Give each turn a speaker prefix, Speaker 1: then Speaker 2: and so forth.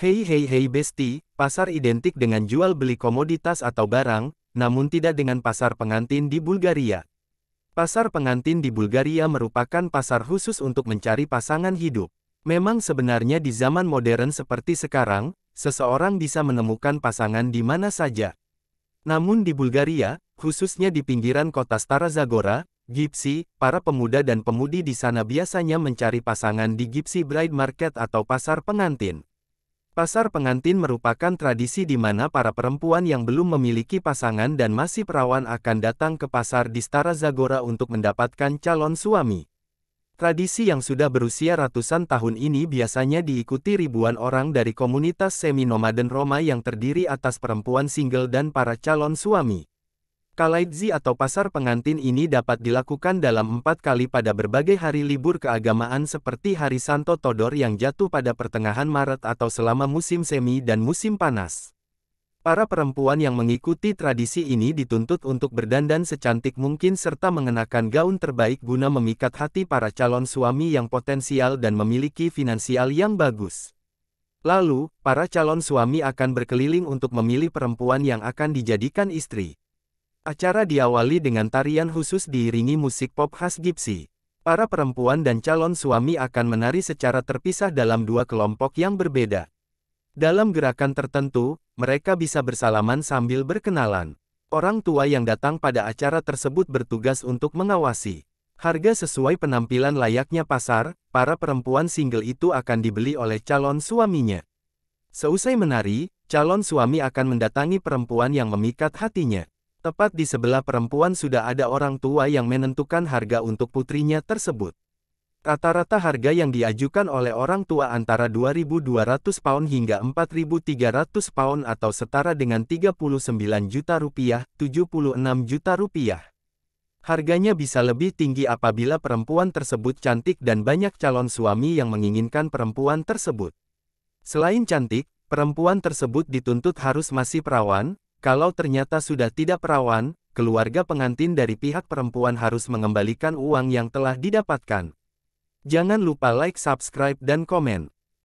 Speaker 1: Hei hei hei besti, pasar identik dengan jual beli komoditas atau barang, namun tidak dengan pasar pengantin di Bulgaria. Pasar pengantin di Bulgaria merupakan pasar khusus untuk mencari pasangan hidup. Memang sebenarnya di zaman modern seperti sekarang, seseorang bisa menemukan pasangan di mana saja. Namun di Bulgaria, khususnya di pinggiran kota Stara Zagora, Gipsi, para pemuda dan pemudi di sana biasanya mencari pasangan di Gipsi Bride Market atau pasar pengantin. Pasar pengantin merupakan tradisi di mana para perempuan yang belum memiliki pasangan dan masih perawan akan datang ke pasar di Stara Zagora untuk mendapatkan calon suami. Tradisi yang sudah berusia ratusan tahun ini biasanya diikuti ribuan orang dari komunitas semi-nomaden Roma yang terdiri atas perempuan single dan para calon suami. Kalaidzi atau pasar pengantin ini dapat dilakukan dalam empat kali pada berbagai hari libur keagamaan seperti Hari Santo Todor yang jatuh pada pertengahan Maret atau selama musim semi dan musim panas. Para perempuan yang mengikuti tradisi ini dituntut untuk berdandan secantik mungkin serta mengenakan gaun terbaik guna memikat hati para calon suami yang potensial dan memiliki finansial yang bagus. Lalu, para calon suami akan berkeliling untuk memilih perempuan yang akan dijadikan istri. Acara diawali dengan tarian khusus diiringi musik pop khas Gipsy. Para perempuan dan calon suami akan menari secara terpisah dalam dua kelompok yang berbeda. Dalam gerakan tertentu, mereka bisa bersalaman sambil berkenalan. Orang tua yang datang pada acara tersebut bertugas untuk mengawasi. Harga sesuai penampilan layaknya pasar, para perempuan single itu akan dibeli oleh calon suaminya. Seusai menari, calon suami akan mendatangi perempuan yang memikat hatinya. Tepat di sebelah perempuan sudah ada orang tua yang menentukan harga untuk putrinya tersebut. Rata-rata harga yang diajukan oleh orang tua antara 2.200 pound hingga 4.300 pound atau setara dengan 39 juta rupiah, 76 juta rupiah. Harganya bisa lebih tinggi apabila perempuan tersebut cantik dan banyak calon suami yang menginginkan perempuan tersebut. Selain cantik, perempuan tersebut dituntut harus masih perawan, kalau ternyata sudah tidak perawan, keluarga pengantin dari pihak perempuan harus mengembalikan uang yang telah didapatkan. Jangan lupa like, subscribe, dan komen.